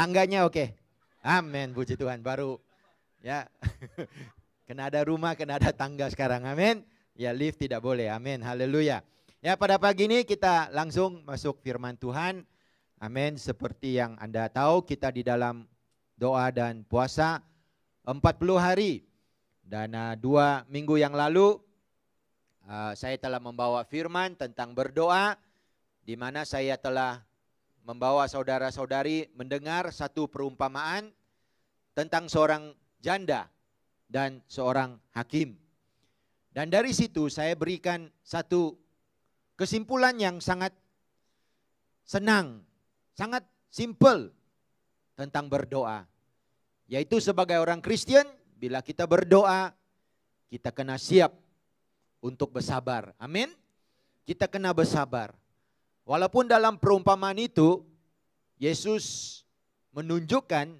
Tangganya oke. Okay. Amin, puji Tuhan. Baru ya. kena ada rumah, kena ada tangga sekarang. Amin. Ya, lift tidak boleh. Amin. Haleluya. Ya, pada pagi ini kita langsung masuk firman Tuhan. Amin. Seperti yang Anda tahu, kita di dalam doa dan puasa 40 hari. Dan uh, dua minggu yang lalu uh, saya telah membawa firman tentang berdoa di mana saya telah membawa saudara-saudari mendengar satu perumpamaan tentang seorang janda dan seorang hakim. Dan dari situ saya berikan satu kesimpulan yang sangat senang, sangat simple tentang berdoa. Yaitu sebagai orang Kristen, bila kita berdoa, kita kena siap untuk bersabar. Amin. Kita kena bersabar. Walaupun dalam perumpamaan itu Yesus menunjukkan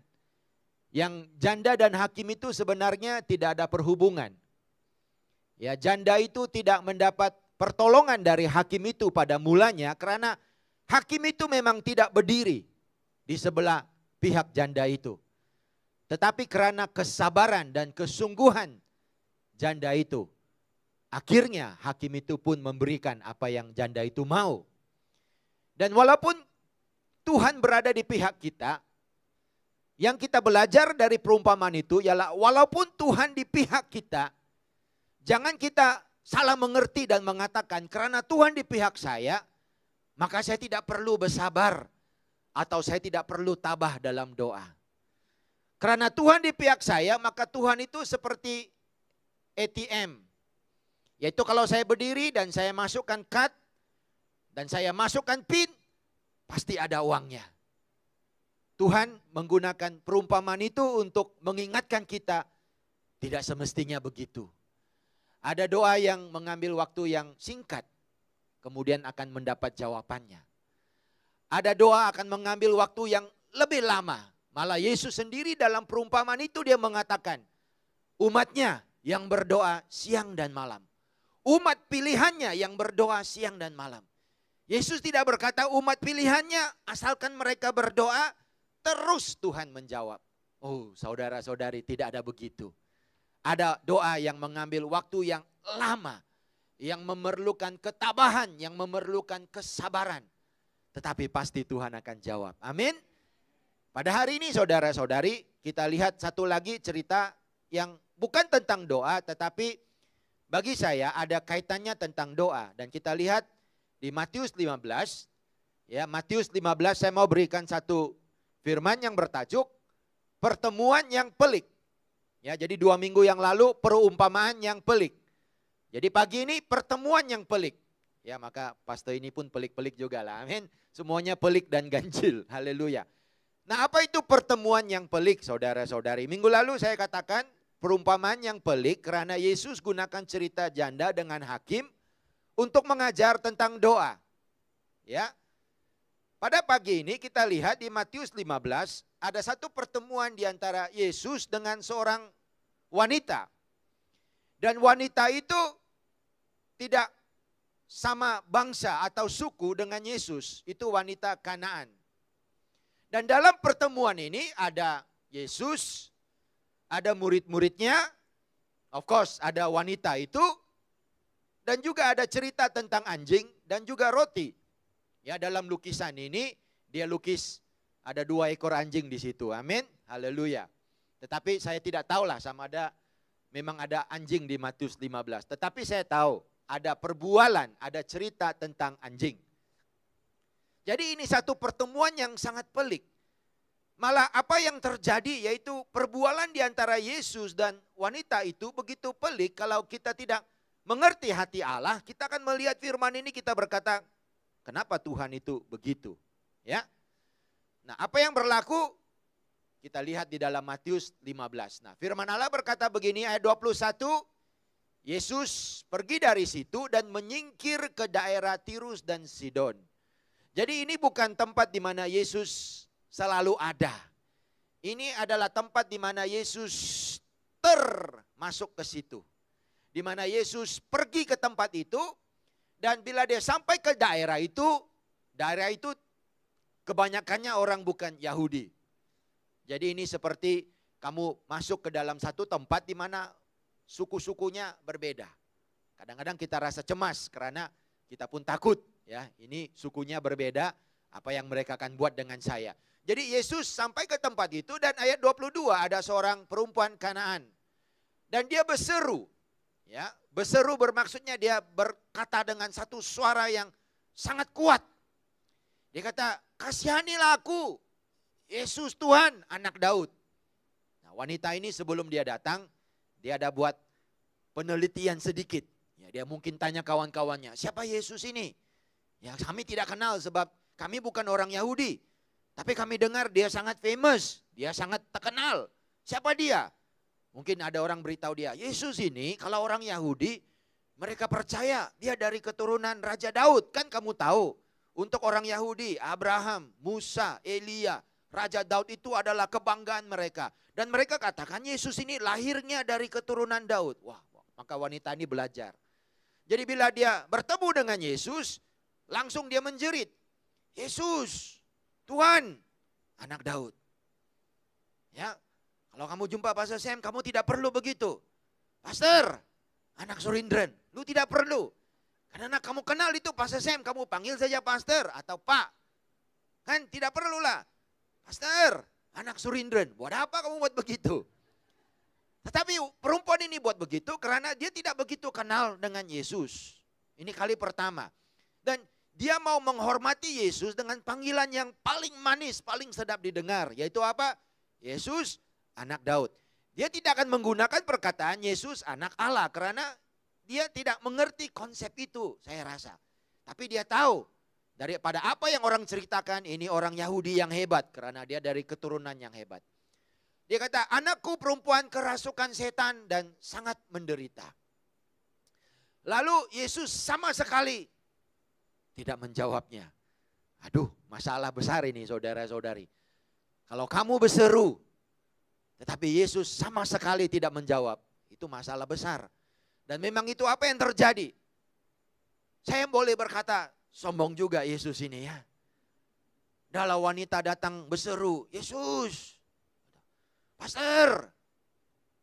yang janda dan hakim itu sebenarnya tidak ada perhubungan. Ya, janda itu tidak mendapat pertolongan dari hakim itu pada mulanya karena hakim itu memang tidak berdiri di sebelah pihak janda itu. Tetapi karena kesabaran dan kesungguhan janda itu, akhirnya hakim itu pun memberikan apa yang janda itu mau. Dan walaupun Tuhan berada di pihak kita, yang kita belajar dari perumpamaan itu ialah walaupun Tuhan di pihak kita, jangan kita salah mengerti dan mengatakan karena Tuhan di pihak saya, maka saya tidak perlu bersabar atau saya tidak perlu tabah dalam doa. Karena Tuhan di pihak saya, maka Tuhan itu seperti ATM. Yaitu kalau saya berdiri dan saya masukkan kad, dan saya masukkan pin, pasti ada uangnya. Tuhan menggunakan perumpamaan itu untuk mengingatkan kita tidak semestinya begitu. Ada doa yang mengambil waktu yang singkat, kemudian akan mendapat jawabannya. Ada doa akan mengambil waktu yang lebih lama. Malah Yesus sendiri dalam perumpamaan itu dia mengatakan, umatnya yang berdoa siang dan malam. Umat pilihannya yang berdoa siang dan malam. Yesus tidak berkata umat pilihannya asalkan mereka berdoa terus Tuhan menjawab. Oh saudara-saudari tidak ada begitu. Ada doa yang mengambil waktu yang lama. Yang memerlukan ketabahan, yang memerlukan kesabaran. Tetapi pasti Tuhan akan jawab. Amin. Pada hari ini saudara-saudari kita lihat satu lagi cerita yang bukan tentang doa tetapi bagi saya ada kaitannya tentang doa. Dan kita lihat di Matius 15, ya Matius 15 saya mau berikan satu firman yang bertajuk pertemuan yang pelik. Ya, jadi dua minggu yang lalu perumpamaan yang pelik. Jadi pagi ini pertemuan yang pelik. Ya maka pastor ini pun pelik-pelik juga lah. Amin. Semuanya pelik dan ganjil. Haleluya. Nah apa itu pertemuan yang pelik saudara-saudari? Minggu lalu saya katakan perumpamaan yang pelik karena Yesus gunakan cerita janda dengan hakim untuk mengajar tentang doa. Ya. Pada pagi ini kita lihat di Matius 15 ada satu pertemuan di antara Yesus dengan seorang wanita. Dan wanita itu tidak sama bangsa atau suku dengan Yesus, itu wanita Kanaan. Dan dalam pertemuan ini ada Yesus, ada murid-muridnya, of course ada wanita itu, dan juga ada cerita tentang anjing dan juga roti. Ya dalam lukisan ini dia lukis ada dua ekor anjing di situ. Amin. Haleluya. Tetapi saya tidak tahulah sama ada memang ada anjing di Matius 15. Tetapi saya tahu ada perbualan, ada cerita tentang anjing. Jadi ini satu pertemuan yang sangat pelik. Malah apa yang terjadi yaitu perbualan di antara Yesus dan wanita itu begitu pelik kalau kita tidak mengerti hati Allah, kita akan melihat firman ini kita berkata, kenapa Tuhan itu begitu? Ya. Nah, apa yang berlaku? Kita lihat di dalam Matius 15. Nah, firman Allah berkata begini ayat 21, Yesus pergi dari situ dan menyingkir ke daerah Tirus dan Sidon. Jadi ini bukan tempat di mana Yesus selalu ada. Ini adalah tempat di mana Yesus termasuk ke situ di mana Yesus pergi ke tempat itu dan bila dia sampai ke daerah itu, daerah itu kebanyakannya orang bukan Yahudi. Jadi ini seperti kamu masuk ke dalam satu tempat di mana suku-sukunya berbeda. Kadang-kadang kita rasa cemas karena kita pun takut ya, ini sukunya berbeda, apa yang mereka akan buat dengan saya. Jadi Yesus sampai ke tempat itu dan ayat 22 ada seorang perempuan Kanaan. Dan dia berseru, Ya, berseru bermaksudnya dia berkata dengan satu suara yang sangat kuat. Dia kata, kasihanilah aku, Yesus Tuhan, anak Daud. Nah, wanita ini sebelum dia datang, dia ada buat penelitian sedikit. Ya, dia mungkin tanya kawan-kawannya, siapa Yesus ini? Ya, kami tidak kenal sebab kami bukan orang Yahudi. Tapi kami dengar dia sangat famous, dia sangat terkenal. Siapa dia? Mungkin ada orang beritahu dia, Yesus ini kalau orang Yahudi mereka percaya dia dari keturunan Raja Daud. Kan kamu tahu untuk orang Yahudi Abraham, Musa, Elia, Raja Daud itu adalah kebanggaan mereka. Dan mereka katakan Yesus ini lahirnya dari keturunan Daud. Wah maka wanita ini belajar. Jadi bila dia bertemu dengan Yesus langsung dia menjerit. Yesus Tuhan anak Daud. Ya, kalau kamu jumpa Pastor Sam, kamu tidak perlu begitu. Pastor, anak Surindren, lu tidak perlu. Karena anak kamu kenal itu Pastor Sam, kamu panggil saja Pastor atau Pak. Kan tidak perlulah. Pastor, anak Surindren, buat apa kamu buat begitu? Tetapi perempuan ini buat begitu karena dia tidak begitu kenal dengan Yesus. Ini kali pertama. Dan dia mau menghormati Yesus dengan panggilan yang paling manis, paling sedap didengar. Yaitu apa? Yesus, anak Daud. Dia tidak akan menggunakan perkataan Yesus anak Allah karena dia tidak mengerti konsep itu saya rasa. Tapi dia tahu daripada apa yang orang ceritakan ini orang Yahudi yang hebat karena dia dari keturunan yang hebat. Dia kata, anakku perempuan kerasukan setan dan sangat menderita. Lalu Yesus sama sekali tidak menjawabnya. Aduh, masalah besar ini saudara-saudari. Kalau kamu berseru, tetapi Yesus sama sekali tidak menjawab. Itu masalah besar. Dan memang itu apa yang terjadi. Saya boleh berkata, sombong juga Yesus ini ya. Dalam wanita datang berseru, Yesus, Pastor,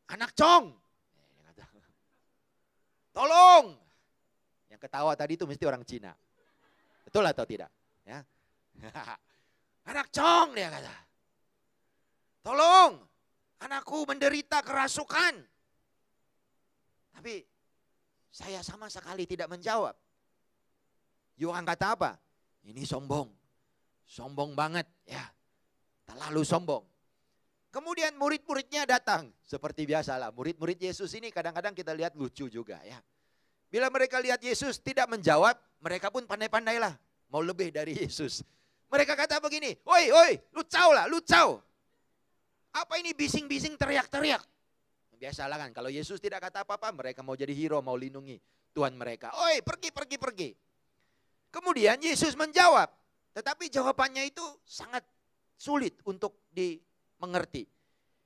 anak cong, tolong. Yang ketawa tadi itu mesti orang Cina. Betul atau tidak? Ya. anak cong dia kata. Tolong, Anakku menderita kerasukan. Tapi saya sama sekali tidak menjawab. Yohan angkat apa? Ini sombong. Sombong banget ya. Terlalu sombong. Kemudian murid-muridnya datang. Seperti biasa lah. murid-murid Yesus ini kadang-kadang kita lihat lucu juga ya. Bila mereka lihat Yesus tidak menjawab, mereka pun pandai-pandailah. Mau lebih dari Yesus. Mereka kata begini, woi woi lu caw lah, lu caw. Apa ini bising-bising teriak-teriak? Biasalah kan, kalau Yesus tidak kata apa-apa, mereka mau jadi hero, mau lindungi Tuhan mereka. Oi, pergi, pergi, pergi. Kemudian Yesus menjawab, tetapi jawabannya itu sangat sulit untuk dimengerti.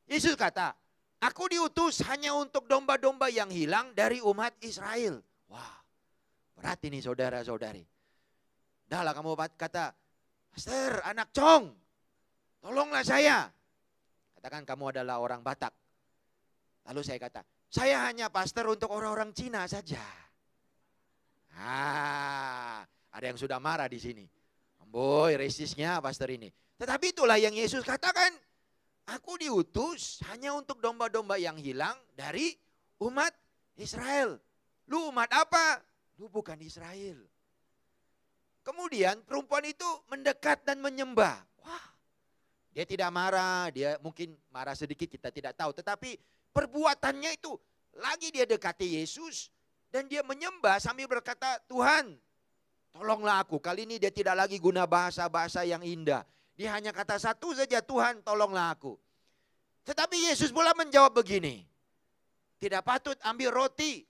Yesus kata, aku diutus hanya untuk domba-domba yang hilang dari umat Israel. Wah, berat ini saudara-saudari. Dahlah kamu kata, Master, anak cong, tolonglah saya. Katakan kamu adalah orang Batak. Lalu saya kata, saya hanya pastor untuk orang-orang Cina saja. Ah, ada yang sudah marah di sini. Boy, resisnya pastor ini. Tetapi itulah yang Yesus katakan. Aku diutus hanya untuk domba-domba yang hilang dari umat Israel. Lu umat apa? Lu bukan Israel. Kemudian perempuan itu mendekat dan menyembah. Dia tidak marah, dia mungkin marah sedikit kita tidak tahu. Tetapi perbuatannya itu lagi dia dekati Yesus dan dia menyembah sambil berkata Tuhan tolonglah aku. Kali ini dia tidak lagi guna bahasa-bahasa yang indah. Dia hanya kata satu saja Tuhan tolonglah aku. Tetapi Yesus pula menjawab begini. Tidak patut ambil roti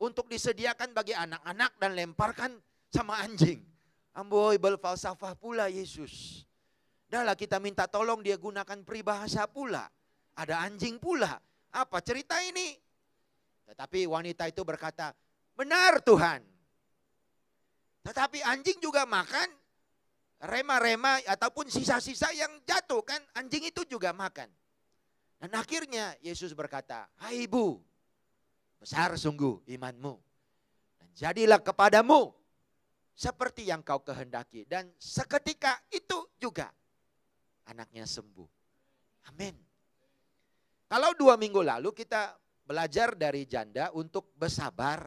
untuk disediakan bagi anak-anak dan lemparkan sama anjing. Amboi berfalsafah pula Yesus. Dahlah kita minta tolong dia gunakan peribahasa pula. Ada anjing pula. Apa cerita ini? Tetapi wanita itu berkata, benar Tuhan. Tetapi anjing juga makan rema-rema ataupun sisa-sisa yang jatuh kan. Anjing itu juga makan. Dan akhirnya Yesus berkata, hai ibu, besar sungguh imanmu. Dan jadilah kepadamu seperti yang kau kehendaki. Dan seketika itu juga anaknya sembuh. Amin. Kalau dua minggu lalu kita belajar dari janda untuk bersabar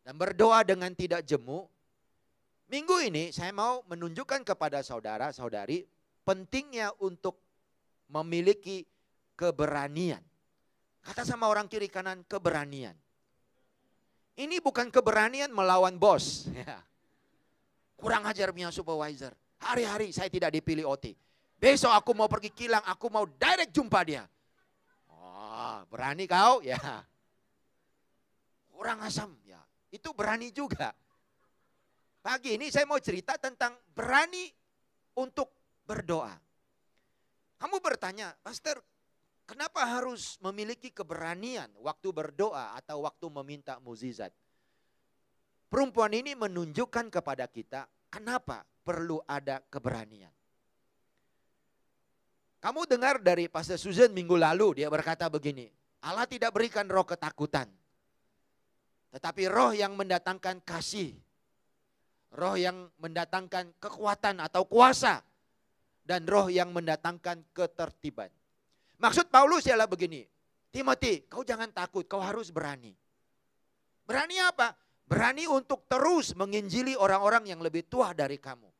dan berdoa dengan tidak jemu. Minggu ini saya mau menunjukkan kepada saudara-saudari pentingnya untuk memiliki keberanian. Kata sama orang kiri kanan keberanian. Ini bukan keberanian melawan bos. Ya. Kurang ajar punya supervisor. Hari-hari saya tidak dipilih OT. Besok aku mau pergi kilang, aku mau direct jumpa dia. Oh, berani kau? Ya. Kurang asam, ya. Itu berani juga. Pagi ini saya mau cerita tentang berani untuk berdoa. Kamu bertanya, pastor, kenapa harus memiliki keberanian waktu berdoa atau waktu meminta mukjizat? Perempuan ini menunjukkan kepada kita kenapa perlu ada keberanian. Kamu dengar dari Pastor Susan minggu lalu dia berkata begini, Allah tidak berikan roh ketakutan. Tetapi roh yang mendatangkan kasih. Roh yang mendatangkan kekuatan atau kuasa. Dan roh yang mendatangkan ketertiban. Maksud Paulus ialah begini, Timothy kau jangan takut, kau harus berani. Berani apa? Berani untuk terus menginjili orang-orang yang lebih tua dari kamu.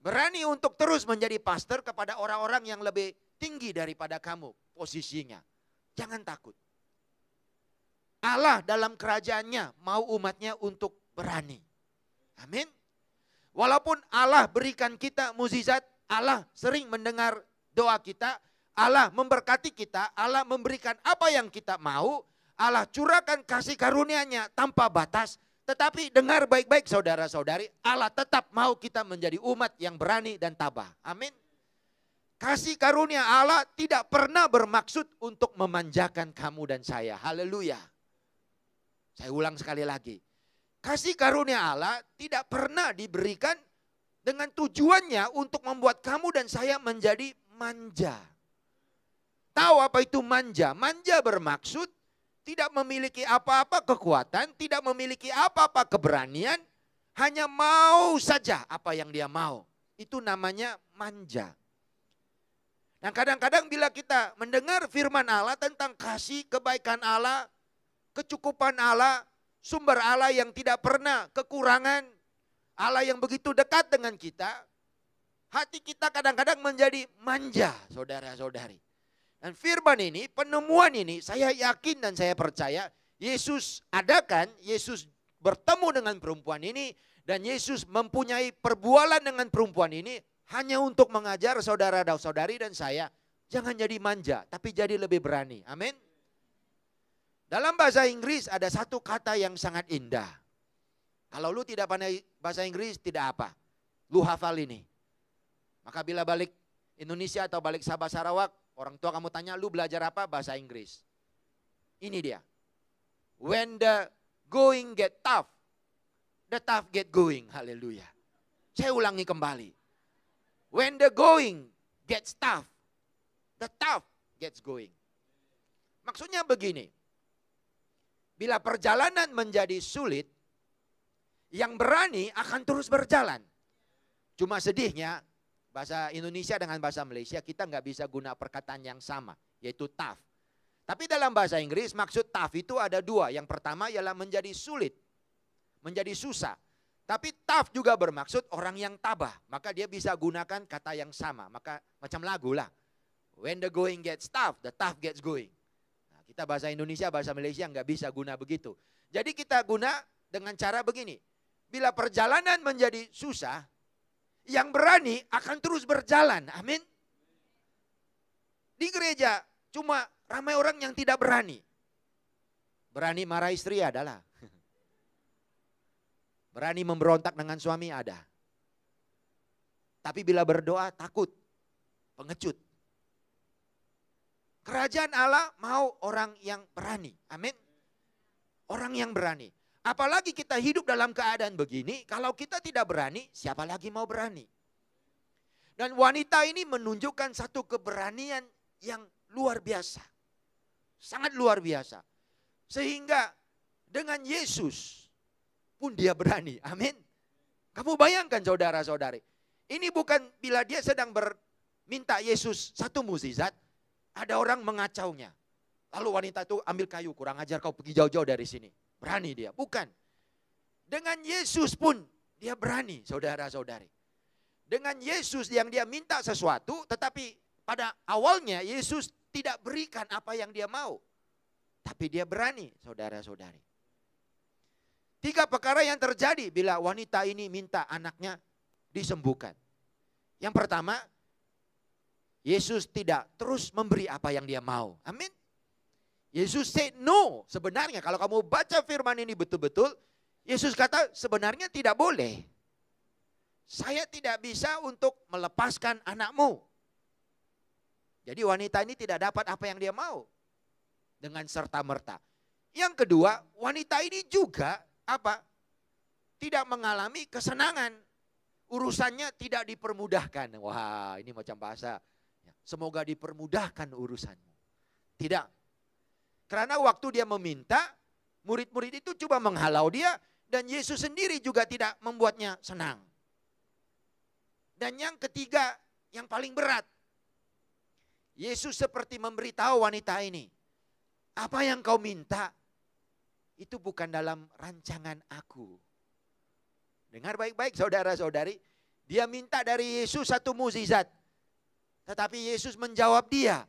Berani untuk terus menjadi pastor kepada orang-orang yang lebih tinggi daripada kamu posisinya. Jangan takut. Allah dalam kerajaannya mau umatnya untuk berani. Amin. Walaupun Allah berikan kita mukjizat, Allah sering mendengar doa kita, Allah memberkati kita, Allah memberikan apa yang kita mau, Allah curahkan kasih karunia-Nya tanpa batas. Tetapi dengar baik-baik saudara-saudari, Allah tetap mau kita menjadi umat yang berani dan tabah. Amin. Kasih karunia Allah tidak pernah bermaksud untuk memanjakan kamu dan saya. Haleluya. Saya ulang sekali lagi. Kasih karunia Allah tidak pernah diberikan dengan tujuannya untuk membuat kamu dan saya menjadi manja. Tahu apa itu manja? Manja bermaksud tidak memiliki apa-apa kekuatan, tidak memiliki apa-apa keberanian, hanya mau saja apa yang dia mau. Itu namanya manja. Dan kadang-kadang bila kita mendengar firman Allah tentang kasih kebaikan Allah, kecukupan Allah, sumber Allah yang tidak pernah kekurangan, Allah yang begitu dekat dengan kita, hati kita kadang-kadang menjadi manja, saudara-saudari. Dan firman ini, penemuan ini, saya yakin dan saya percaya Yesus adakan, Yesus bertemu dengan perempuan ini dan Yesus mempunyai perbualan dengan perempuan ini hanya untuk mengajar saudara dan saudari dan saya, jangan jadi manja, tapi jadi lebih berani. Amin. Dalam bahasa Inggris ada satu kata yang sangat indah. Kalau lu tidak pandai bahasa Inggris tidak apa. Lu hafal ini. Maka bila balik Indonesia atau balik Sabah Sarawak, orang tua kamu tanya lu belajar apa bahasa Inggris. Ini dia. When the going get tough, the tough get going. Haleluya. Saya ulangi kembali. When the going gets tough, the tough gets going. Maksudnya begini. Bila perjalanan menjadi sulit, yang berani akan terus berjalan. Cuma sedihnya, bahasa Indonesia dengan bahasa Malaysia kita nggak bisa guna perkataan yang sama, yaitu tough. Tapi dalam bahasa Inggris maksud tough itu ada dua. Yang pertama ialah menjadi sulit, menjadi susah. Tapi taf juga bermaksud orang yang tabah. Maka dia bisa gunakan kata yang sama. Maka macam lagu lah. When the going gets tough, the tough gets going. Nah, kita bahasa Indonesia, bahasa Malaysia nggak bisa guna begitu. Jadi kita guna dengan cara begini. Bila perjalanan menjadi susah, yang berani akan terus berjalan. Amin. Di gereja cuma ramai orang yang tidak berani. Berani marah istri adalah. Berani memberontak dengan suami ada. Tapi bila berdoa takut, pengecut. Kerajaan Allah mau orang yang berani. Amin. Orang yang berani. Apalagi kita hidup dalam keadaan begini, kalau kita tidak berani, siapa lagi mau berani? Dan wanita ini menunjukkan satu keberanian yang luar biasa. Sangat luar biasa. Sehingga dengan Yesus pun dia berani. Amin. Kamu bayangkan saudara-saudari. Ini bukan bila dia sedang berminta Yesus satu muzizat. ada orang mengacaunya. Lalu wanita itu ambil kayu, kurang ajar kau pergi jauh-jauh dari sini. Berani dia, bukan. Dengan Yesus pun dia berani, saudara-saudari. Dengan Yesus yang dia minta sesuatu, tetapi pada awalnya Yesus tidak berikan apa yang dia mau. Tapi dia berani, saudara-saudari. Tiga perkara yang terjadi bila wanita ini minta anaknya disembuhkan. Yang pertama, Yesus tidak terus memberi apa yang dia mau. Amin. Yesus say no. Sebenarnya kalau kamu baca firman ini betul-betul, Yesus kata sebenarnya tidak boleh. Saya tidak bisa untuk melepaskan anakmu. Jadi wanita ini tidak dapat apa yang dia mau. Dengan serta-merta. Yang kedua, wanita ini juga apa? Tidak mengalami kesenangan. Urusannya tidak dipermudahkan. Wah, ini macam bahasa. Ya, semoga dipermudahkan urusanmu. Tidak. Karena waktu dia meminta, murid-murid itu coba menghalau dia dan Yesus sendiri juga tidak membuatnya senang. Dan yang ketiga, yang paling berat. Yesus seperti memberitahu wanita ini, apa yang kau minta itu bukan dalam rancangan aku. Dengar baik-baik saudara-saudari, dia minta dari Yesus satu mukjizat. Tetapi Yesus menjawab dia.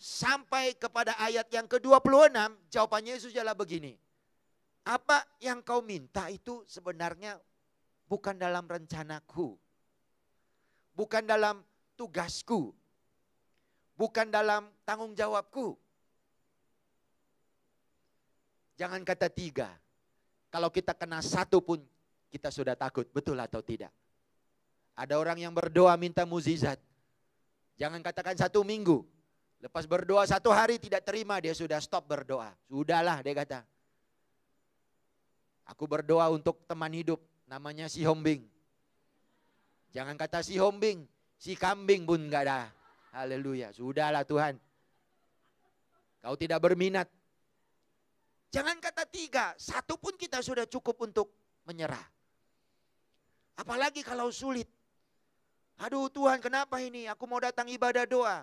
Sampai kepada ayat yang ke-26, jawabannya Yesus adalah begini. Apa yang kau minta itu sebenarnya bukan dalam rencanaku. Bukan dalam tugasku. Bukan dalam tanggung jawabku Jangan kata tiga. Kalau kita kena satu pun kita sudah takut, betul atau tidak. Ada orang yang berdoa minta muzizat. Jangan katakan satu minggu. Lepas berdoa satu hari tidak terima, dia sudah stop berdoa. Sudahlah dia kata. Aku berdoa untuk teman hidup, namanya si Hombing. Jangan kata si Hombing, si kambing pun enggak ada. Haleluya, sudahlah Tuhan. Kau tidak berminat, Jangan kata tiga, satu pun kita sudah cukup untuk menyerah. Apalagi kalau sulit. Aduh Tuhan kenapa ini aku mau datang ibadah doa.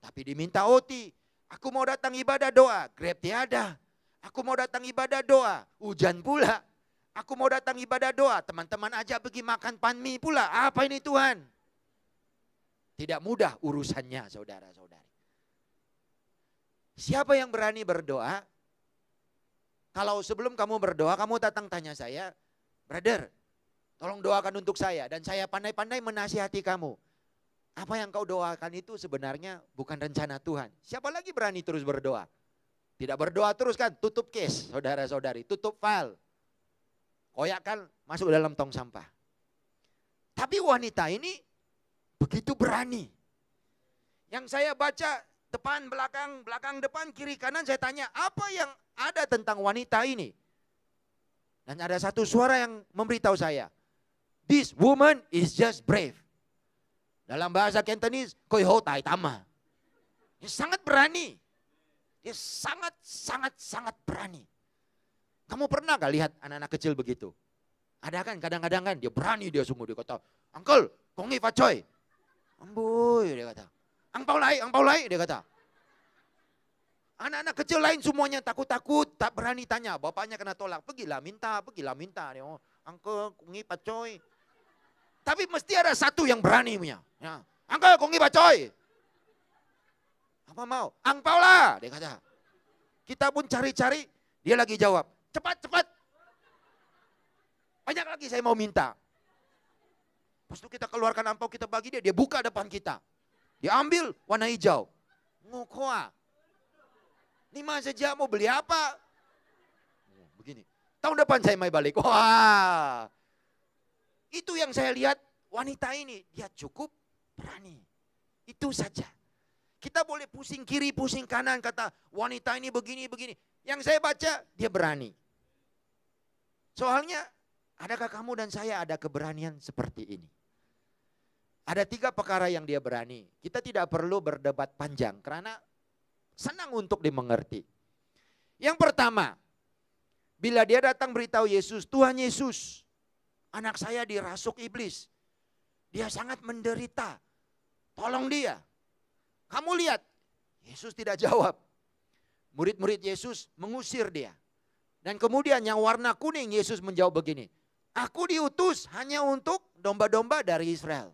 Tapi diminta oti. Aku mau datang ibadah doa, grab tiada. Aku mau datang ibadah doa, hujan pula. Aku mau datang ibadah doa, teman-teman aja pergi makan panmi pula. Apa ini Tuhan? Tidak mudah urusannya saudara-saudari. Siapa yang berani berdoa, kalau sebelum kamu berdoa, kamu datang tanya saya, brother, tolong doakan untuk saya. Dan saya pandai-pandai menasihati kamu. Apa yang kau doakan itu sebenarnya bukan rencana Tuhan. Siapa lagi berani terus berdoa? Tidak berdoa terus kan, tutup case saudara-saudari, tutup file. Koyakkan masuk dalam tong sampah. Tapi wanita ini begitu berani. Yang saya baca depan belakang, belakang depan, kiri kanan saya tanya, apa yang ada tentang wanita ini. Dan ada satu suara yang memberitahu saya. This woman is just brave. Dalam bahasa Cantonese, koi ho tai tama. Dia sangat berani. Dia sangat, sangat, sangat berani. Kamu pernah gak lihat anak-anak kecil begitu? Ada kan kadang-kadang kan dia berani dia sungguh dia kata, "Uncle, kongi facoy." Amboy dia kata. Angpau lai, angpau lai dia kata. Anak-anak kecil lain semuanya takut-takut, tak berani tanya. Bapaknya kena tolak, pergilah minta, pergilah minta. Angka, oh, angkel, pacoy. Tapi mesti ada satu yang berani punya. Ya. Angkel, kungi, pacoy. Apa mau? Angpau lah, dia kata. Kita pun cari-cari, dia lagi jawab. Cepat, cepat. Banyak lagi saya mau minta. Pas itu kita keluarkan angpau, kita bagi dia, dia buka depan kita. Dia ambil warna hijau. Ngokoa, ini mah saja mau beli apa? Begini, tahun depan saya mau balik. Wah, itu yang saya lihat wanita ini, dia cukup berani. Itu saja. Kita boleh pusing kiri, pusing kanan, kata wanita ini begini, begini. Yang saya baca, dia berani. Soalnya, adakah kamu dan saya ada keberanian seperti ini? Ada tiga perkara yang dia berani. Kita tidak perlu berdebat panjang karena senang untuk dimengerti. Yang pertama, bila dia datang beritahu Yesus, Tuhan Yesus, anak saya dirasuk iblis. Dia sangat menderita. Tolong dia. Kamu lihat, Yesus tidak jawab. Murid-murid Yesus mengusir dia. Dan kemudian yang warna kuning Yesus menjawab begini. Aku diutus hanya untuk domba-domba dari Israel.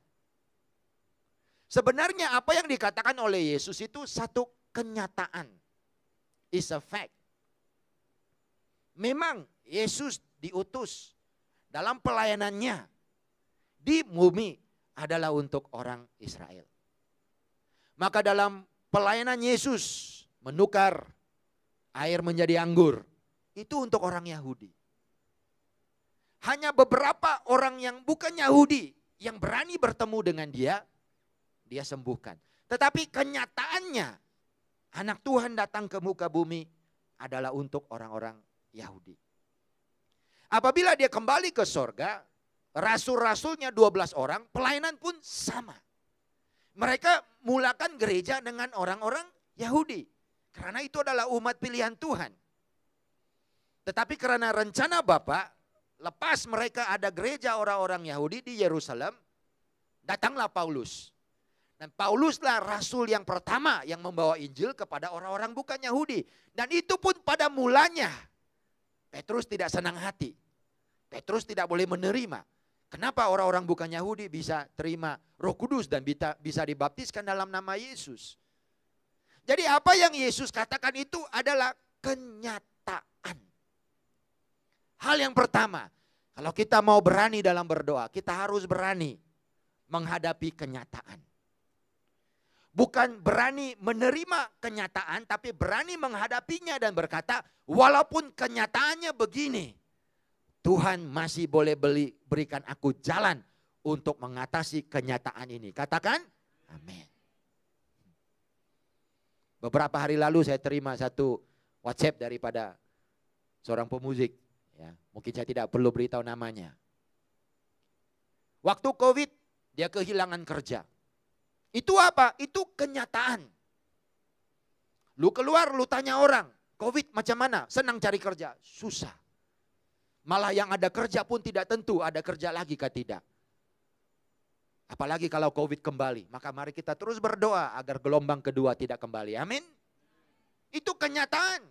Sebenarnya apa yang dikatakan oleh Yesus itu satu kenyataan. It's a fact. Memang Yesus diutus dalam pelayanannya di bumi adalah untuk orang Israel. Maka dalam pelayanan Yesus menukar air menjadi anggur itu untuk orang Yahudi. Hanya beberapa orang yang bukan Yahudi yang berani bertemu dengan dia, dia sembuhkan. Tetapi kenyataannya anak Tuhan datang ke muka bumi adalah untuk orang-orang Yahudi. Apabila dia kembali ke sorga, rasul-rasulnya 12 orang, pelayanan pun sama. Mereka mulakan gereja dengan orang-orang Yahudi. Karena itu adalah umat pilihan Tuhan. Tetapi karena rencana Bapak, lepas mereka ada gereja orang-orang Yahudi di Yerusalem, datanglah Paulus. Dan Pauluslah rasul yang pertama yang membawa Injil kepada orang-orang bukan Yahudi. Dan itu pun pada mulanya Petrus tidak senang hati. Petrus tidak boleh menerima. Kenapa orang-orang bukan Yahudi bisa terima Roh Kudus dan bisa dibaptiskan dalam nama Yesus? Jadi apa yang Yesus katakan itu adalah kenyataan. Hal yang pertama, kalau kita mau berani dalam berdoa, kita harus berani menghadapi kenyataan bukan berani menerima kenyataan, tapi berani menghadapinya dan berkata, "Walaupun kenyataannya begini, Tuhan masih boleh beli, berikan aku jalan untuk mengatasi kenyataan ini." Katakan, "Amin." Beberapa hari lalu saya terima satu WhatsApp daripada seorang pemuzik. ya mungkin saya tidak perlu beritahu namanya. Waktu COVID dia kehilangan kerja, itu apa? Itu kenyataan. Lu keluar, lu tanya orang, COVID macam mana? Senang cari kerja? Susah. Malah yang ada kerja pun tidak tentu ada kerja lagi kah tidak. Apalagi kalau COVID kembali. Maka mari kita terus berdoa agar gelombang kedua tidak kembali. Amin. Itu kenyataan.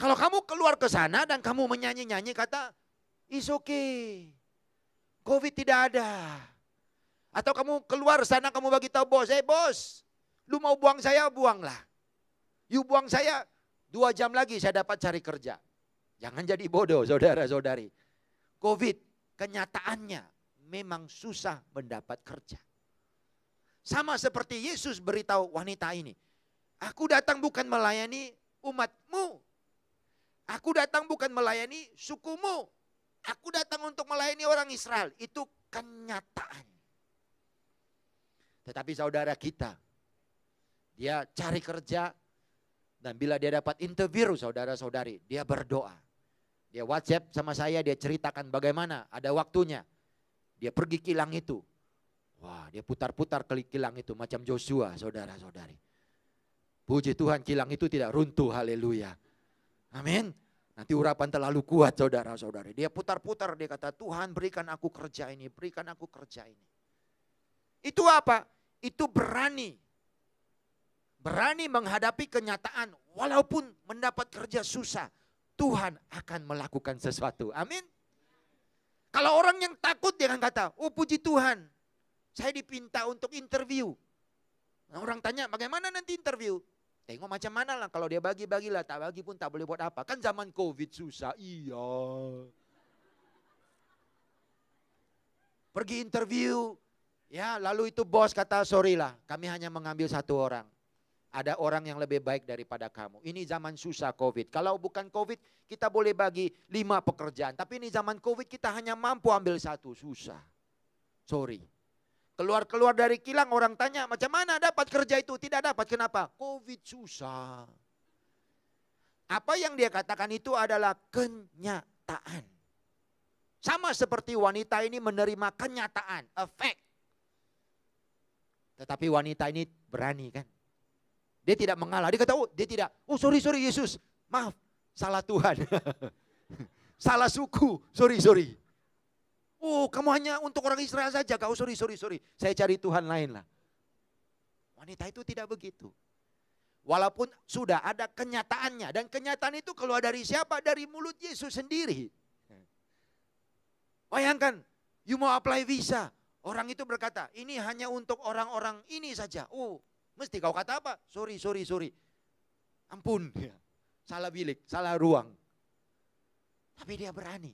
Kalau kamu keluar ke sana dan kamu menyanyi-nyanyi kata, is okay. COVID tidak ada. Atau kamu keluar sana kamu bagi tahu bos, eh hey, bos, lu mau buang saya buanglah. You buang saya, dua jam lagi saya dapat cari kerja. Jangan jadi bodoh saudara-saudari. Covid kenyataannya memang susah mendapat kerja. Sama seperti Yesus beritahu wanita ini. Aku datang bukan melayani umatmu. Aku datang bukan melayani sukumu. Aku datang untuk melayani orang Israel. Itu kenyataan. Tetapi saudara kita, dia cari kerja dan bila dia dapat interview saudara-saudari, dia berdoa. Dia WhatsApp sama saya, dia ceritakan bagaimana ada waktunya. Dia pergi kilang itu. Wah, dia putar-putar ke kilang itu macam Joshua, saudara-saudari. Puji Tuhan, kilang itu tidak runtuh, haleluya. Amin. Nanti urapan terlalu kuat saudara-saudari. Dia putar-putar, dia kata Tuhan berikan aku kerja ini, berikan aku kerja ini. Itu apa? Itu berani. Berani menghadapi kenyataan walaupun mendapat kerja susah. Tuhan akan melakukan sesuatu. Amin. Kalau orang yang takut dia akan kata, oh puji Tuhan. Saya dipinta untuk interview. Nah, orang tanya bagaimana nanti interview? Tengok macam mana lah kalau dia bagi-bagilah. Tak bagi pun tak boleh buat apa. Kan zaman covid susah. Iya. Pergi interview, Ya, lalu itu bos kata, sorry lah, kami hanya mengambil satu orang. Ada orang yang lebih baik daripada kamu. Ini zaman susah COVID. Kalau bukan COVID, kita boleh bagi lima pekerjaan. Tapi ini zaman COVID, kita hanya mampu ambil satu. Susah. Sorry. Keluar-keluar dari kilang orang tanya, macam mana dapat kerja itu? Tidak dapat, kenapa? COVID susah. Apa yang dia katakan itu adalah kenyataan. Sama seperti wanita ini menerima kenyataan, a fact tetapi wanita ini berani kan. Dia tidak mengalah. Dia kata, oh, dia tidak, oh sorry, sorry Yesus. Maaf, salah Tuhan. salah suku, sorry, sorry. Oh kamu hanya untuk orang Israel saja. Kau oh, sorry, sorry, sorry. Saya cari Tuhan lain lah. Wanita itu tidak begitu. Walaupun sudah ada kenyataannya. Dan kenyataan itu keluar dari siapa? Dari mulut Yesus sendiri. Bayangkan, you mau apply visa. Orang itu berkata, ini hanya untuk orang-orang ini saja. Oh, mesti kau kata apa? Sorry, sorry, sorry. Ampun, salah bilik, salah ruang. Tapi dia berani.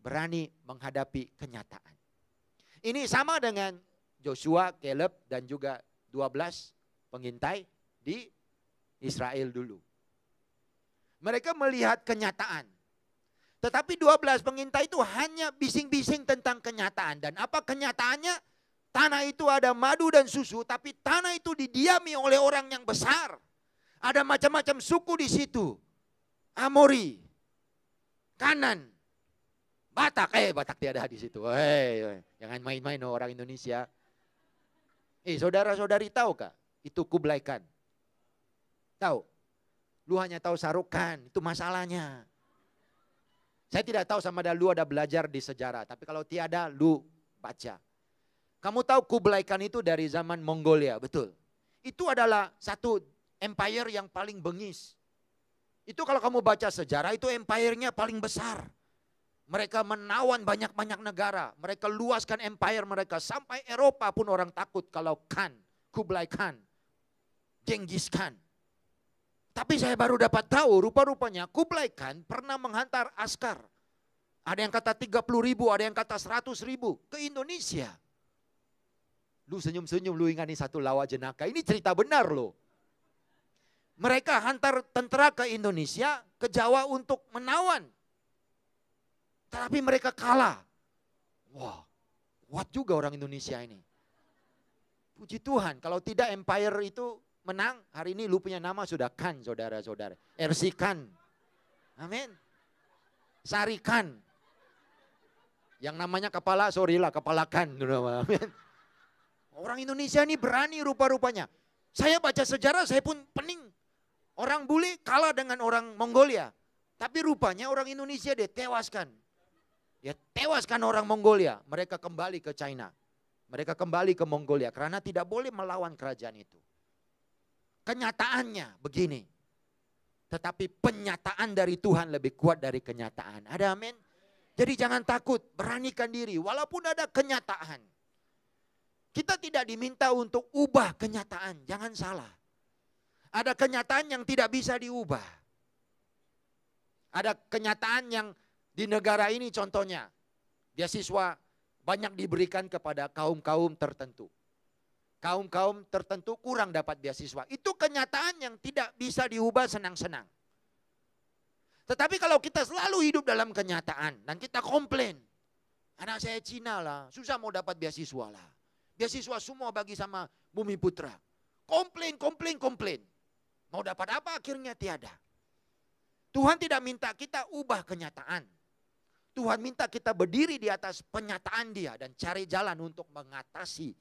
Berani menghadapi kenyataan. Ini sama dengan Joshua, Caleb, dan juga 12 pengintai di Israel dulu. Mereka melihat kenyataan. Tetapi 12 pengintai itu hanya bising-bising tentang kenyataan. Dan apa kenyataannya? Tanah itu ada madu dan susu, tapi tanah itu didiami oleh orang yang besar. Ada macam-macam suku di situ. Amori, Kanan, Batak. Eh, Batak tiada di situ. Hey, eh, jangan main-main oh, orang Indonesia. Eh, saudara-saudari tahu kak Itu Kublaikan Tahu? Lu hanya tahu sarukan, itu masalahnya. Saya tidak tahu sama ada lu ada belajar di sejarah, tapi kalau tiada lu baca. Kamu tahu Kublai Khan itu dari zaman Mongolia, betul. Itu adalah satu empire yang paling bengis. Itu kalau kamu baca sejarah itu empire-nya paling besar. Mereka menawan banyak-banyak negara. Mereka luaskan empire mereka. Sampai Eropa pun orang takut kalau Khan, Kublai Khan, Genghis Khan. Tapi saya baru dapat tahu rupa-rupanya Kublai Khan pernah menghantar askar. Ada yang kata 30 ribu, ada yang kata 100 ribu ke Indonesia. Lu senyum-senyum, lu ingat ini satu lawa jenaka. Ini cerita benar loh. Mereka hantar tentara ke Indonesia, ke Jawa untuk menawan. Tapi mereka kalah. Wah, kuat juga orang Indonesia ini. Puji Tuhan, kalau tidak empire itu menang, hari ini lu punya nama sudah kan saudara-saudara. RC kan. Amin. Sarikan. Yang namanya kepala, sorry lah, kepala kan. Amin. Orang Indonesia ini berani rupa-rupanya. Saya baca sejarah, saya pun pening. Orang bule kalah dengan orang Mongolia. Tapi rupanya orang Indonesia dia tewaskan. Dia tewaskan orang Mongolia. Mereka kembali ke China. Mereka kembali ke Mongolia karena tidak boleh melawan kerajaan itu kenyataannya begini. Tetapi penyataan dari Tuhan lebih kuat dari kenyataan. Ada amin? Jadi jangan takut, beranikan diri walaupun ada kenyataan. Kita tidak diminta untuk ubah kenyataan, jangan salah. Ada kenyataan yang tidak bisa diubah. Ada kenyataan yang di negara ini contohnya, beasiswa banyak diberikan kepada kaum-kaum tertentu kaum-kaum tertentu kurang dapat beasiswa. Itu kenyataan yang tidak bisa diubah senang-senang. Tetapi kalau kita selalu hidup dalam kenyataan dan kita komplain, anak saya Cina lah, susah mau dapat beasiswa lah. Beasiswa semua bagi sama Bumi Putra. Komplain, komplain, komplain. Mau dapat apa akhirnya tiada. Tuhan tidak minta kita ubah kenyataan. Tuhan minta kita berdiri di atas penyataan dia dan cari jalan untuk mengatasi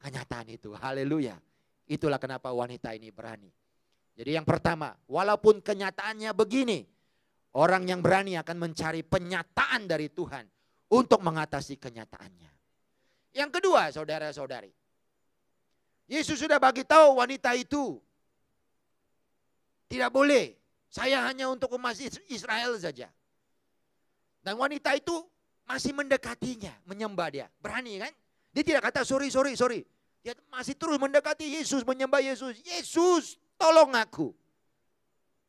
kenyataan itu. Haleluya. Itulah kenapa wanita ini berani. Jadi yang pertama, walaupun kenyataannya begini, orang yang berani akan mencari penyataan dari Tuhan untuk mengatasi kenyataannya. Yang kedua, saudara-saudari, Yesus sudah bagi tahu wanita itu tidak boleh. Saya hanya untuk umat Israel saja. Dan wanita itu masih mendekatinya, menyembah dia. Berani kan? Dia tidak kata sorry, sorry, sorry. Dia masih terus mendekati Yesus, menyembah Yesus. Yesus tolong aku.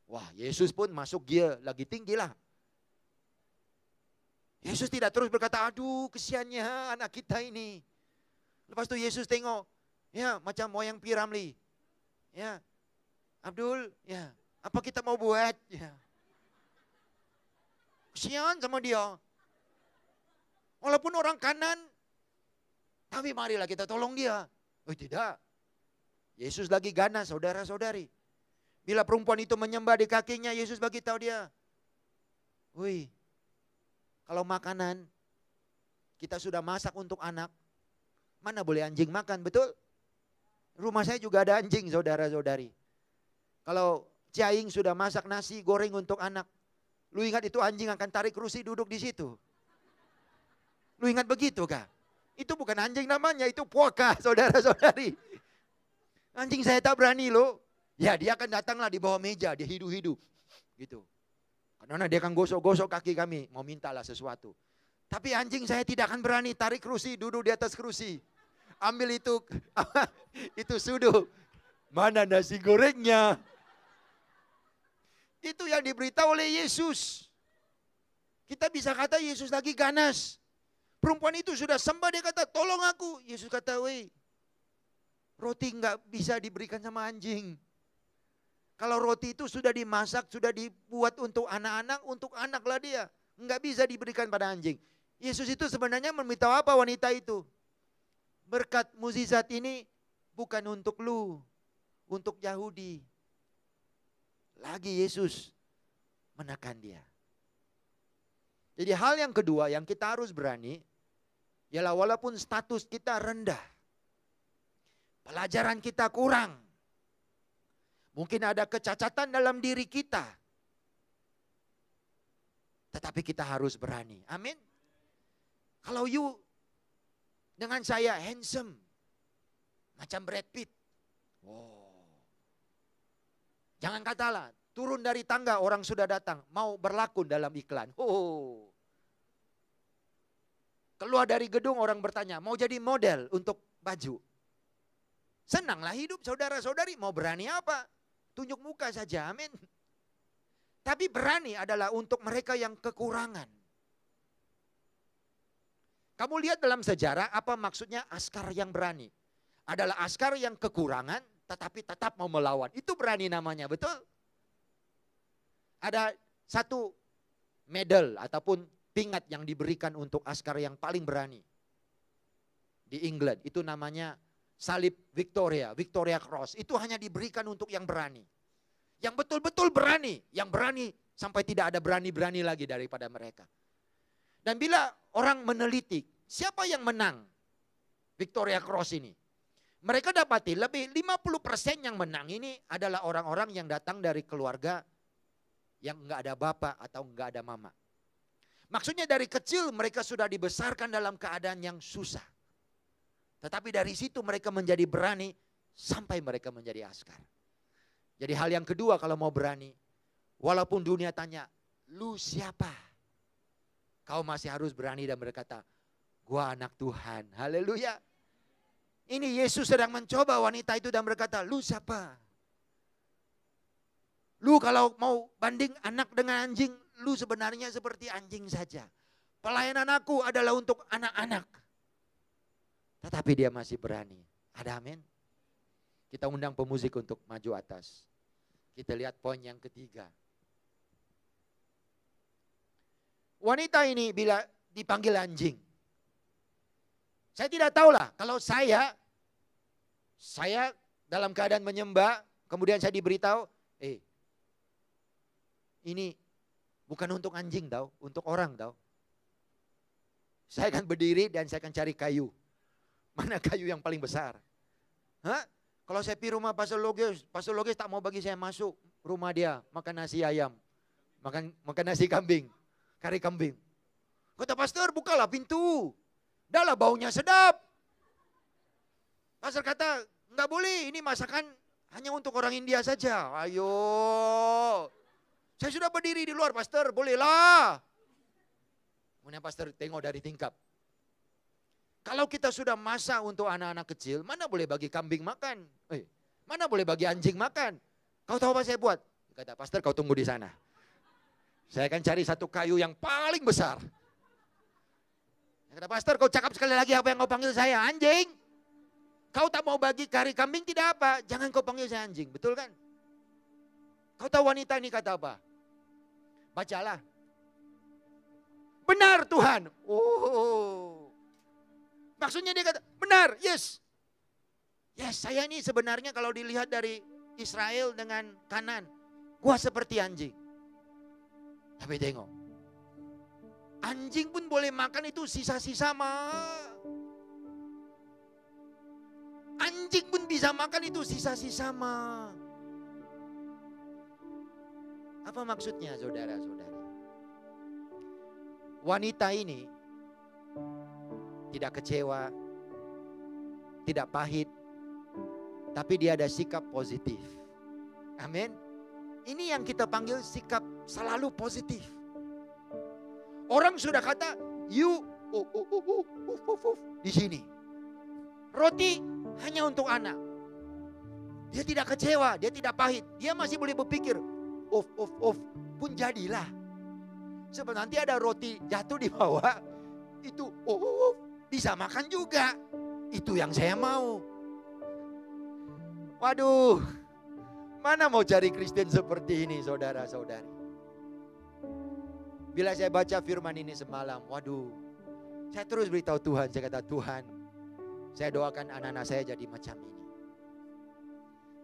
Wah Yesus pun masuk dia lagi tinggi lah. Yesus tidak terus berkata, aduh kesiannya anak kita ini. Lepas itu Yesus tengok, ya macam moyang piramli. Ya, Abdul, ya apa kita mau buat? Ya. Kesian sama dia. Walaupun orang kanan tapi marilah kita tolong dia. Oh tidak. Yesus lagi ganas saudara-saudari. Bila perempuan itu menyembah di kakinya, Yesus bagi tahu dia. Wih, kalau makanan kita sudah masak untuk anak, mana boleh anjing makan, betul? Rumah saya juga ada anjing saudara-saudari. Kalau Ciaing sudah masak nasi goreng untuk anak, lu ingat itu anjing akan tarik kursi duduk di situ. Lu ingat begitu kah? Itu bukan anjing namanya, itu puaka saudara-saudari. Anjing saya tak berani loh. Ya dia akan datanglah di bawah meja, dia hidup-hidup. Gitu. Karena dia akan gosok-gosok kaki kami, mau mintalah sesuatu. Tapi anjing saya tidak akan berani tarik kerusi, duduk di atas kerusi. Ambil itu, itu sudu. Mana nasi gorengnya? Itu yang diberitahu oleh Yesus. Kita bisa kata Yesus lagi ganas. Perempuan itu sudah sembah, dia kata, tolong aku. Yesus kata, roti nggak bisa diberikan sama anjing. Kalau roti itu sudah dimasak, sudah dibuat untuk anak-anak, untuk anaklah dia. Nggak bisa diberikan pada anjing. Yesus itu sebenarnya meminta apa wanita itu? Berkat mukjizat ini bukan untuk lu, untuk Yahudi. Lagi Yesus menekan dia. Jadi hal yang kedua yang kita harus berani ialah walaupun status kita rendah, pelajaran kita kurang, mungkin ada kecacatan dalam diri kita, tetapi kita harus berani. Amin. Kalau you dengan saya handsome, macam Brad Pitt. Oh. Jangan katalah, turun dari tangga orang sudah datang, mau berlakon dalam iklan. Oh. Keluar dari gedung orang bertanya, mau jadi model untuk baju. Senanglah hidup saudara-saudari, mau berani apa? Tunjuk muka saja, amin. Tapi berani adalah untuk mereka yang kekurangan. Kamu lihat dalam sejarah apa maksudnya askar yang berani. Adalah askar yang kekurangan tetapi tetap mau melawan. Itu berani namanya, betul? Ada satu medal ataupun pingat yang diberikan untuk askar yang paling berani di England. Itu namanya salib Victoria, Victoria Cross. Itu hanya diberikan untuk yang berani. Yang betul-betul berani, yang berani sampai tidak ada berani-berani lagi daripada mereka. Dan bila orang meneliti siapa yang menang Victoria Cross ini, mereka dapati lebih 50% persen yang menang ini adalah orang-orang yang datang dari keluarga yang enggak ada bapak atau enggak ada mama. Maksudnya dari kecil mereka sudah dibesarkan dalam keadaan yang susah. Tetapi dari situ mereka menjadi berani sampai mereka menjadi askar. Jadi hal yang kedua kalau mau berani, walaupun dunia tanya, lu siapa? Kau masih harus berani dan berkata, gua anak Tuhan. Haleluya. Ini Yesus sedang mencoba wanita itu dan berkata, lu siapa? Lu kalau mau banding anak dengan anjing, lu sebenarnya seperti anjing saja. Pelayanan aku adalah untuk anak-anak. Tetapi dia masih berani. Ada amin? Kita undang pemusik untuk maju atas. Kita lihat poin yang ketiga. Wanita ini bila dipanggil anjing. Saya tidak tahulah kalau saya, saya dalam keadaan menyembah, kemudian saya diberitahu, eh ini Bukan untuk anjing tau, untuk orang tau. Saya akan berdiri dan saya akan cari kayu. Mana kayu yang paling besar? Hah? Kalau saya pergi rumah Pastor Logis, Pastor Logis tak mau bagi saya masuk rumah dia, makan nasi ayam. Makan makan nasi kambing, kari kambing. Kata pastor, bukalah pintu. Dahlah baunya sedap. Pastor kata, nggak boleh, ini masakan hanya untuk orang India saja. Ayo. Saya sudah berdiri di luar, pastor, bolehlah. Kemudian pastor tengok dari tingkap. Kalau kita sudah masak untuk anak-anak kecil, mana boleh bagi kambing makan? Eh, mana boleh bagi anjing makan? Kau tahu apa saya buat? Kata pastor, kau tunggu di sana. Saya akan cari satu kayu yang paling besar. Kata pastor, kau cakap sekali lagi apa yang kau panggil saya, anjing. Kau tak mau bagi kari kambing tidak apa, jangan kau panggil saya anjing, betul kan? Kau tahu wanita ini kata apa? Bacalah. Benar Tuhan. Oh. Maksudnya dia kata, benar, yes. Yes, saya ini sebenarnya kalau dilihat dari Israel dengan kanan, gua seperti anjing. Tapi tengok, anjing pun boleh makan itu sisa-sisa mah. Anjing pun bisa makan itu sisa-sisa mah. Apa maksudnya saudara-saudari? Wanita ini tidak kecewa, tidak pahit, tapi dia ada sikap positif. Amin. Ini yang kita panggil sikap selalu positif. Orang sudah kata, you oh, oh, oh, oh, oh, oh, oh. di sini. Roti hanya untuk anak. Dia tidak kecewa, dia tidak pahit. Dia masih boleh berpikir, of, of, of pun jadilah. Sebab nanti ada roti jatuh di bawah, itu of, bisa makan juga. Itu yang saya mau. Waduh, mana mau cari Kristen seperti ini saudara-saudari. Bila saya baca firman ini semalam, waduh, saya terus beritahu Tuhan, saya kata Tuhan, saya doakan anak-anak saya jadi macam ini.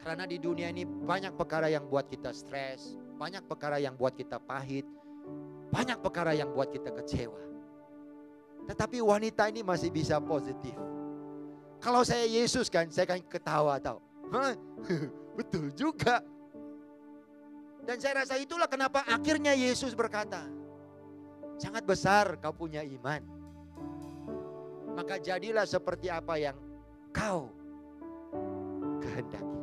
Karena di dunia ini banyak perkara yang buat kita stres, banyak perkara yang buat kita pahit, banyak perkara yang buat kita kecewa. Tetapi wanita ini masih bisa positif. Kalau saya Yesus kan, saya kan ketawa tahu. Betul juga. Dan saya rasa itulah kenapa akhirnya Yesus berkata, sangat besar kau punya iman. Maka jadilah seperti apa yang kau kehendaki.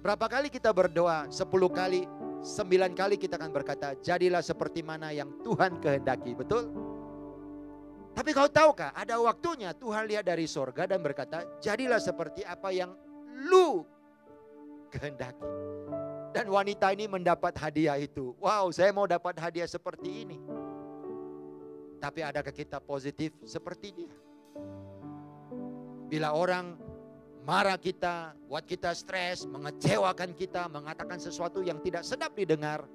Berapa kali kita berdoa? Sepuluh kali, sembilan kali kita akan berkata, jadilah seperti mana yang Tuhan kehendaki. Betul? Tapi kau tahukah ada waktunya Tuhan lihat dari sorga dan berkata, jadilah seperti apa yang lu kehendaki. Dan wanita ini mendapat hadiah itu. Wow, saya mau dapat hadiah seperti ini. Tapi adakah kita positif seperti dia? Bila orang marah kita, buat kita stres, mengecewakan kita, mengatakan sesuatu yang tidak sedap didengar,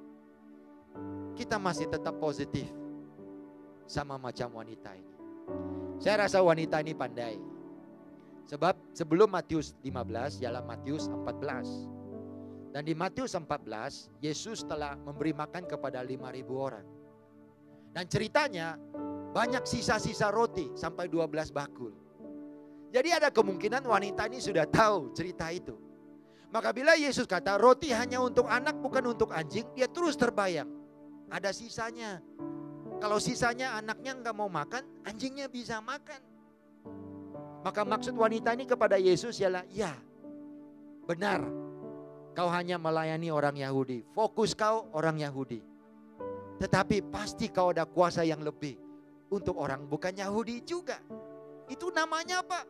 kita masih tetap positif sama macam wanita ini. Saya rasa wanita ini pandai. Sebab sebelum Matius 15, ialah Matius 14. Dan di Matius 14, Yesus telah memberi makan kepada 5.000 orang. Dan ceritanya banyak sisa-sisa roti sampai 12 bakul. Jadi ada kemungkinan wanita ini sudah tahu cerita itu. Maka bila Yesus kata roti hanya untuk anak bukan untuk anjing, dia terus terbayang. Ada sisanya. Kalau sisanya anaknya nggak mau makan, anjingnya bisa makan. Maka maksud wanita ini kepada Yesus ialah, ya benar kau hanya melayani orang Yahudi. Fokus kau orang Yahudi. Tetapi pasti kau ada kuasa yang lebih untuk orang bukan Yahudi juga. Itu namanya apa?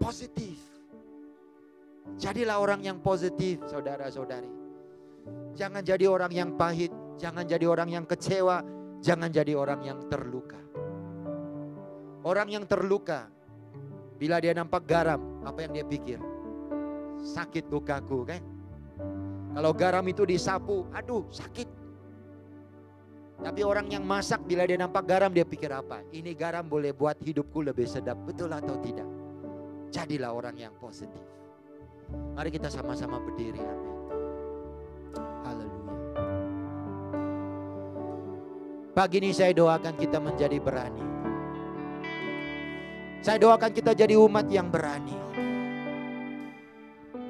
Positif. Jadilah orang yang positif, saudara-saudari. Jangan jadi orang yang pahit, jangan jadi orang yang kecewa, jangan jadi orang yang terluka. Orang yang terluka, bila dia nampak garam, apa yang dia pikir? Sakit lukaku, kan? Kalau garam itu disapu, aduh sakit. Tapi orang yang masak bila dia nampak garam dia pikir apa? Ini garam boleh buat hidupku lebih sedap. Betul atau tidak? Jadilah orang yang positif. Mari kita sama-sama berdiri. Amin. Haleluya. Pagi ini saya doakan kita menjadi berani. Saya doakan kita jadi umat yang berani.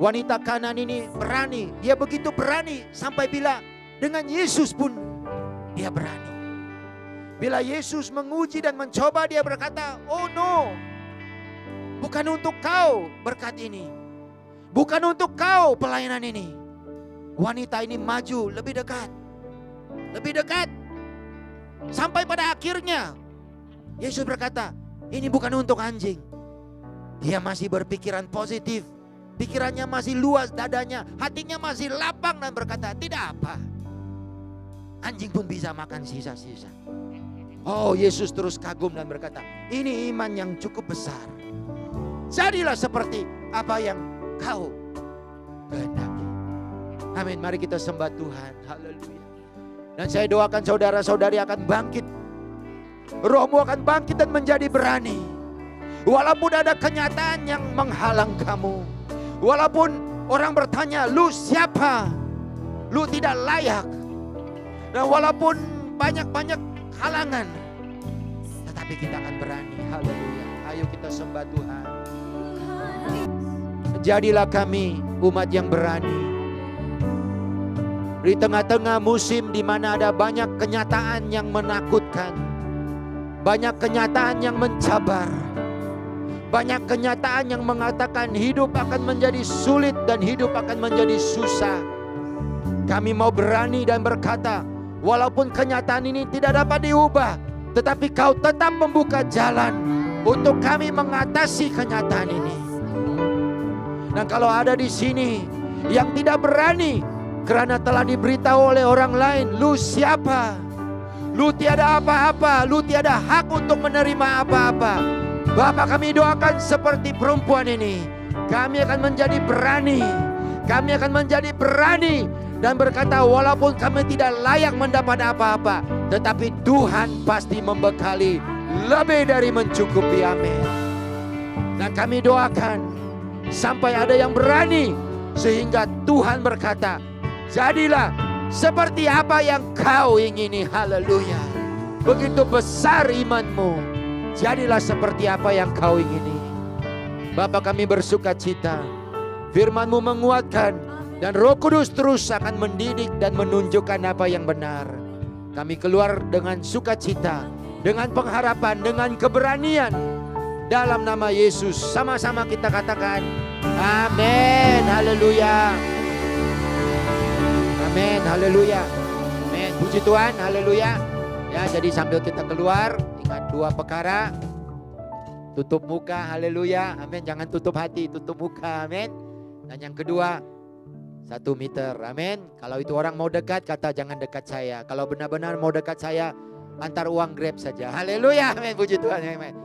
Wanita kanan ini berani. Dia begitu berani sampai bila dengan Yesus pun dia berani. Bila Yesus menguji dan mencoba dia berkata, oh no, bukan untuk kau berkat ini. Bukan untuk kau pelayanan ini. Wanita ini maju lebih dekat. Lebih dekat. Sampai pada akhirnya Yesus berkata, ini bukan untuk anjing. Dia masih berpikiran positif. Pikirannya masih luas dadanya, hatinya masih lapang dan berkata, tidak apa. Anjing pun bisa makan sisa-sisa. Oh Yesus terus kagum dan berkata, ini iman yang cukup besar. Jadilah seperti apa yang kau kehendaki. Amin, mari kita sembah Tuhan. Haleluya. Dan saya doakan saudara-saudari akan bangkit. Rohmu akan bangkit dan menjadi berani. Walaupun ada kenyataan yang menghalang kamu. Walaupun orang bertanya, lu siapa? Lu tidak layak. Dan nah, walaupun banyak-banyak halangan, tetapi kita akan berani. Haleluya. Ayo kita sembah Tuhan. Jadilah kami umat yang berani. Di tengah-tengah musim di mana ada banyak kenyataan yang menakutkan. Banyak kenyataan yang mencabar. Banyak kenyataan yang mengatakan hidup akan menjadi sulit dan hidup akan menjadi susah. Kami mau berani dan berkata, Walaupun kenyataan ini tidak dapat diubah, tetapi kau tetap membuka jalan untuk kami mengatasi kenyataan ini. Dan kalau ada di sini yang tidak berani karena telah diberitahu oleh orang lain, lu siapa? Lu tiada apa-apa, lu tiada hak untuk menerima apa-apa. Bapak kami doakan seperti perempuan ini, kami akan menjadi berani. Kami akan menjadi berani dan berkata, "Walaupun kami tidak layak mendapat apa-apa, tetapi Tuhan pasti membekali lebih dari mencukupi." Amin. Dan kami doakan sampai ada yang berani, sehingga Tuhan berkata, "Jadilah seperti apa yang kau ingini." Haleluya! Begitu besar imanmu, jadilah seperti apa yang kau ingini. Bapak kami bersuka cita, firmanmu menguatkan dan Roh Kudus terus akan mendidik dan menunjukkan apa yang benar. Kami keluar dengan sukacita, dengan pengharapan, dengan keberanian. Dalam nama Yesus, sama-sama kita katakan, Amin, Haleluya. Amin, Haleluya. Amin, puji Tuhan, Haleluya. Ya, jadi sambil kita keluar, ingat dua perkara. Tutup muka, Haleluya. Amin, jangan tutup hati, tutup muka, Amin. Dan yang kedua, satu meter, amin. Kalau itu orang mau dekat, kata jangan dekat saya. Kalau benar-benar mau dekat saya, antar uang grab saja. Haleluya, amin. Puji Tuhan, amin.